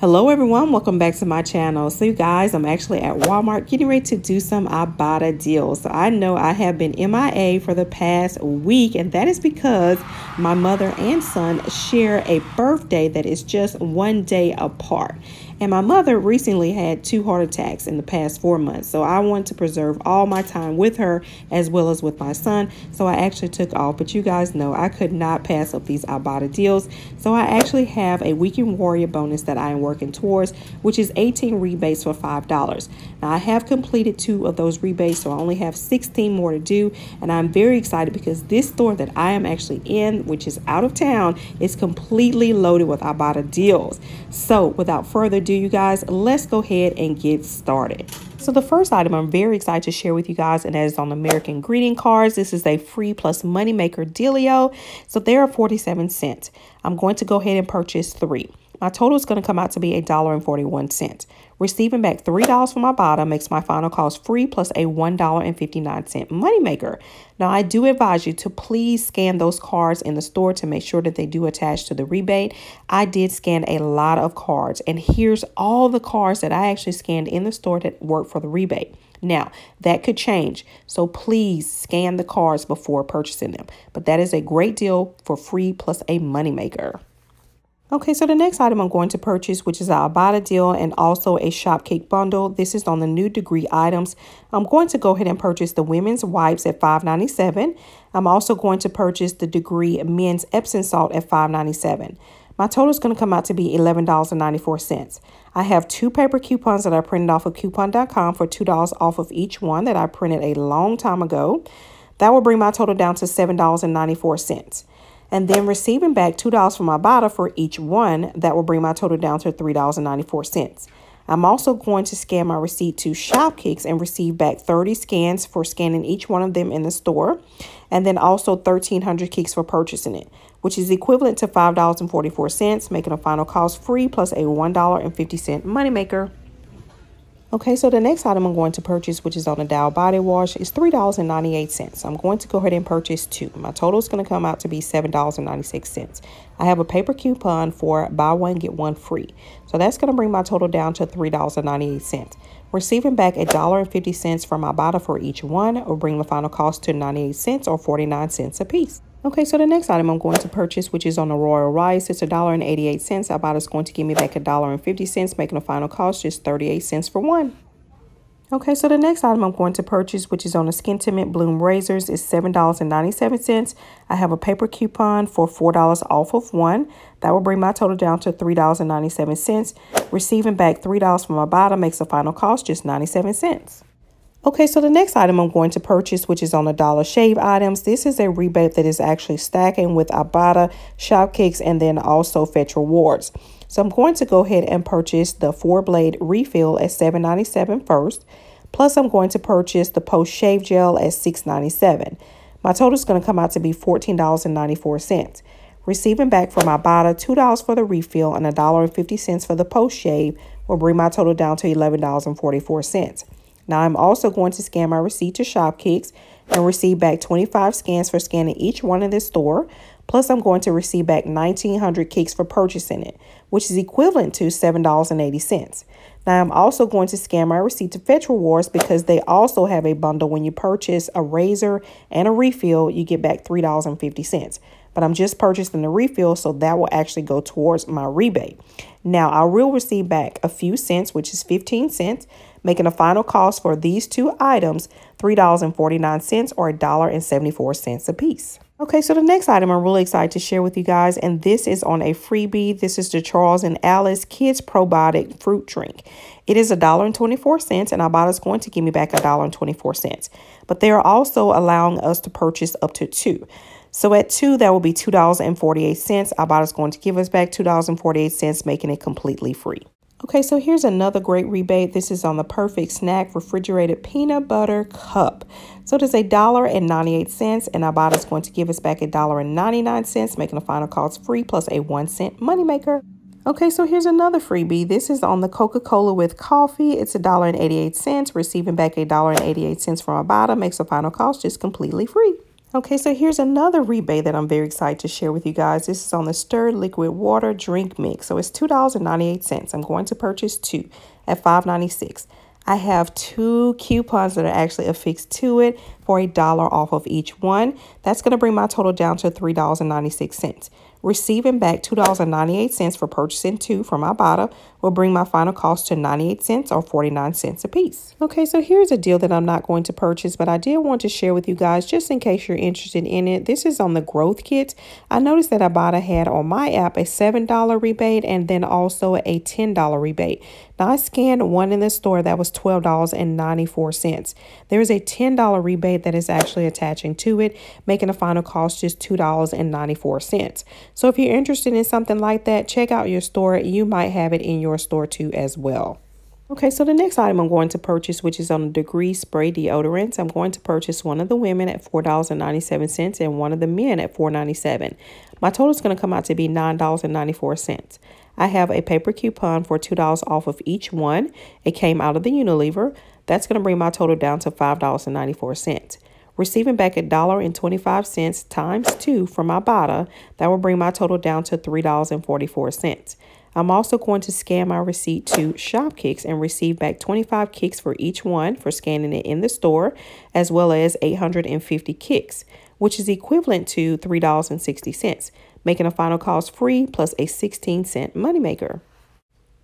Hello everyone, welcome back to my channel. So you guys, I'm actually at Walmart getting ready to do some Ibotta deals. So I know I have been MIA for the past week and that is because my mother and son share a birthday that is just one day apart. And my mother recently had two heart attacks in the past four months. So I want to preserve all my time with her as well as with my son. So I actually took off. But you guys know I could not pass up these Ibotta deals. So I actually have a weekend warrior bonus that I am working towards, which is 18 rebates for $5. Now I have completed two of those rebates. So I only have 16 more to do. And I'm very excited because this store that I am actually in, which is out of town, is completely loaded with Ibotta deals. So without further ado, you guys, let's go ahead and get started. So the first item I'm very excited to share with you guys, and that is on American greeting cards. This is a free plus moneymaker dealio. So they are 47 cents. I'm going to go ahead and purchase three. My total is going to come out to be $1.41. Receiving back $3 from my bottom makes my final cost free plus a $1.59 moneymaker. Now, I do advise you to please scan those cards in the store to make sure that they do attach to the rebate. I did scan a lot of cards, and here's all the cards that I actually scanned in the store that work for the rebate. Now, that could change, so please scan the cards before purchasing them. But that is a great deal for free plus a moneymaker. Okay, so the next item I'm going to purchase, which is our Abata deal and also a Shopcake bundle. This is on the new degree items. I'm going to go ahead and purchase the women's wipes at $5.97. I'm also going to purchase the degree men's Epsom salt at $5.97. My total is going to come out to be $11.94. I have two paper coupons that I printed off of coupon.com for $2 off of each one that I printed a long time ago. That will bring my total down to $7.94 and then receiving back $2 from bottle for each one. That will bring my total down to $3.94. I'm also going to scan my receipt to Shopkicks and receive back 30 scans for scanning each one of them in the store, and then also 1,300 kicks for purchasing it, which is equivalent to $5.44, making a final cost free plus a $1.50 moneymaker. Okay, so the next item I'm going to purchase, which is on the Dow Body Wash, is $3.98. So I'm going to go ahead and purchase two. My total is going to come out to be $7.96. I have a paper coupon for buy one, get one free. So that's going to bring my total down to $3.98. Receiving back $1.50 from my bottle for each one will bring the final cost to 98 cents or 49 cents a piece. Okay, so the next item I'm going to purchase, which is on the Royal Rice, it's $1.88. I bought it's going to give me back $1.50, making the final cost just 38 cents for one. Okay, so the next item I'm going to purchase, which is on the Skin Timent Bloom Razors, is $7.97. I have a paper coupon for $4 off of one. That will bring my total down to $3.97. Receiving back $3 from my bottom makes the final cost just 97 cents. Okay, so the next item I'm going to purchase, which is on the Dollar Shave items, this is a rebate that is actually stacking with Ibotta, Shopkicks, and then also Fetch Rewards. So I'm going to go ahead and purchase the four blade refill at $7.97 first. Plus, I'm going to purchase the post shave gel at $6.97. My total is going to come out to be $14.94. Receiving back from Ibotta $2 for the refill and $1.50 for the post shave will bring my total down to $11.44. Now I'm also going to scan my receipt to Shopkicks and receive back 25 scans for scanning each one in this store. Plus I'm going to receive back 1900 kicks for purchasing it, which is equivalent to $7.80. Now I'm also going to scan my receipt to Fetch Rewards because they also have a bundle when you purchase a razor and a refill, you get back $3.50 but I'm just purchasing the refill, so that will actually go towards my rebate. Now, I will receive back a few cents, which is 15 cents making a final cost for these two items $3.49 or $1.74 a piece. Okay, so the next item I'm really excited to share with you guys, and this is on a freebie. This is the Charles and Alice Kids Probiotic Fruit Drink. It is $1.24, and bought is going to give me back $1.24. But they are also allowing us to purchase up to two. So at two, that will be $2.48. bought is going to give us back $2.48, making it completely free. Okay, so here's another great rebate. This is on the Perfect Snack Refrigerated Peanut Butter Cup. So it is $1.98, and Ibotta is going to give us back $1.99, making the final cost free plus a one cent moneymaker. Okay, so here's another freebie. This is on the Coca-Cola with coffee. It's $1.88, receiving back $1.88 from Ibotta, makes the final cost just completely free. Okay, so here's another rebate that I'm very excited to share with you guys. This is on the Stirred Liquid Water Drink Mix. So it's $2.98. I'm going to purchase two at $5.96. I have two coupons that are actually affixed to it for a dollar off of each one. That's going to bring my total down to $3.96. Receiving back $2.98 for purchasing two from Ibotta will bring my final cost to 98 cents or 49 cents a piece. Okay, so here's a deal that I'm not going to purchase, but I did want to share with you guys just in case you're interested in it. This is on the growth kit. I noticed that Ibotta had on my app a $7 rebate and then also a $10 rebate. Now I scanned one in the store that was $12.94. There is a $10 rebate that is actually attaching to it, making the final cost just $2.94. So if you're interested in something like that, check out your store. You might have it in your store too as well. Okay, so the next item I'm going to purchase, which is on the Degree Spray Deodorants, I'm going to purchase one of the women at $4.97 and one of the men at $4.97. My total is going to come out to be $9.94. I have a paper coupon for $2 off of each one. It came out of the Unilever. That's going to bring my total down to $5.94 receiving back a dollar and 25 cents times two for my BATA, that will bring my total down to $3.44. I'm also going to scan my receipt to Shopkicks and receive back 25 kicks for each one for scanning it in the store, as well as 850 kicks, which is equivalent to $3.60, making a final cost free plus a 16 cent moneymaker.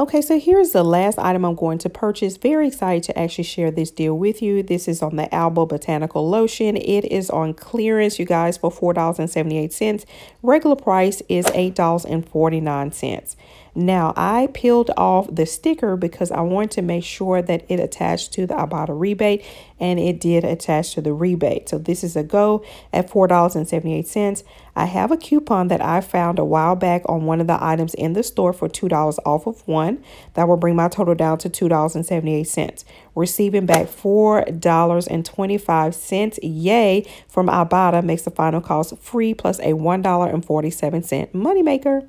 Okay, so here's the last item I'm going to purchase. Very excited to actually share this deal with you. This is on the Alba Botanical Lotion. It is on clearance, you guys, for $4.78. Regular price is $8.49. Now I peeled off the sticker because I wanted to make sure that it attached to the Ibotta rebate and it did attach to the rebate. So this is a go at $4.78. I have a coupon that I found a while back on one of the items in the store for $2 off of one. That will bring my total down to $2.78. Receiving back $4.25, yay, from Ibotta makes the final cost free plus a $1.47 moneymaker.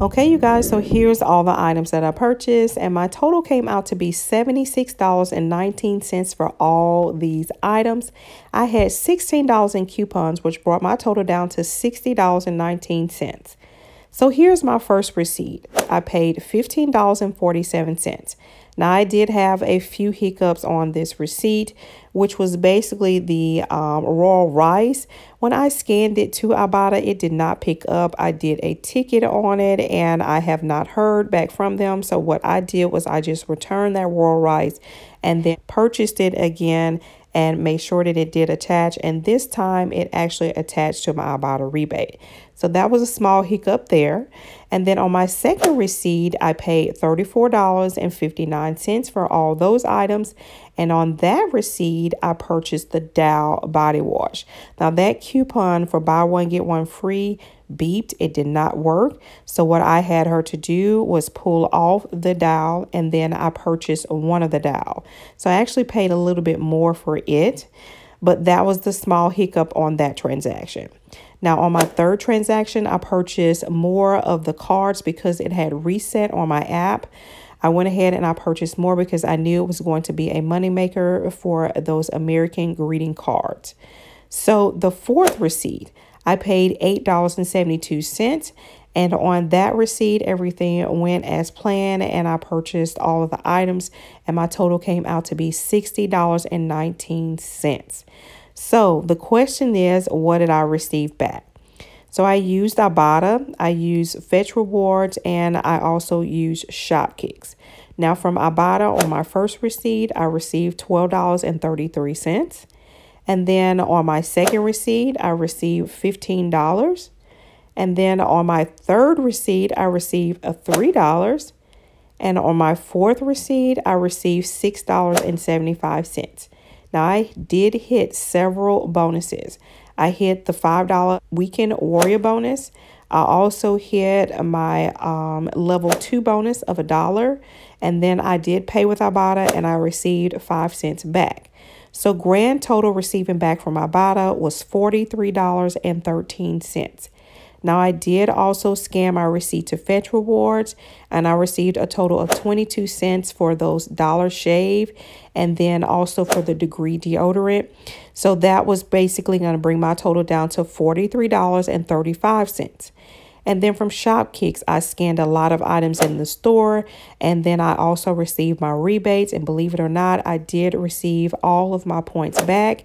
Okay, you guys, so here's all the items that I purchased, and my total came out to be $76.19 for all these items. I had $16 in coupons, which brought my total down to $60.19. So here's my first receipt. I paid $15.47. Now, I did have a few hiccups on this receipt, which was basically the um, raw rice. When I scanned it to Ibotta, it did not pick up. I did a ticket on it and I have not heard back from them. So what I did was I just returned that raw rice and then purchased it again and made sure that it did attach. And this time it actually attached to my Ibotta rebate. So that was a small hiccup there. And then on my second receipt, I paid $34.59 for all those items. And on that receipt, I purchased the Dow body wash. Now, that coupon for buy one, get one free beeped. It did not work. So what I had her to do was pull off the Dow, and then I purchased one of the Dow. So I actually paid a little bit more for it, but that was the small hiccup on that transaction. Now on my third transaction, I purchased more of the cards because it had reset on my app. I went ahead and I purchased more because I knew it was going to be a moneymaker for those American greeting cards. So the fourth receipt, I paid $8.72 and on that receipt, everything went as planned, and I purchased all of the items, and my total came out to be $60.19. So the question is, what did I receive back? So I use Ibotta, I use Fetch Rewards, and I also use Shopkicks. Now from Ibotta, on my first receipt, I received $12.33. And then on my second receipt, I received $15. And then on my third receipt, I received a $3. And on my fourth receipt, I received $6.75. Now, I did hit several bonuses. I hit the $5 weekend warrior bonus. I also hit my um, level two bonus of a dollar. And then I did pay with Ibotta and I received five cents back. So grand total receiving back from Ibotta was $43.13. Now, I did also scan my receipt to fetch rewards, and I received a total of 22 cents for those Dollar Shave and then also for the degree deodorant. So that was basically going to bring my total down to $43.35. And then from Shopkicks, I scanned a lot of items in the store. And then I also received my rebates. And believe it or not, I did receive all of my points back,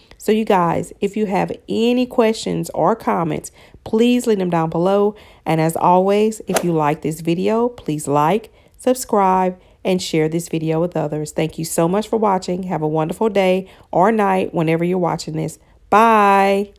So, you guys, if you have any questions or comments, please leave them down below. And as always, if you like this video, please like, subscribe, and share this video with others. Thank you so much for watching. Have a wonderful day or night whenever you're watching this. Bye.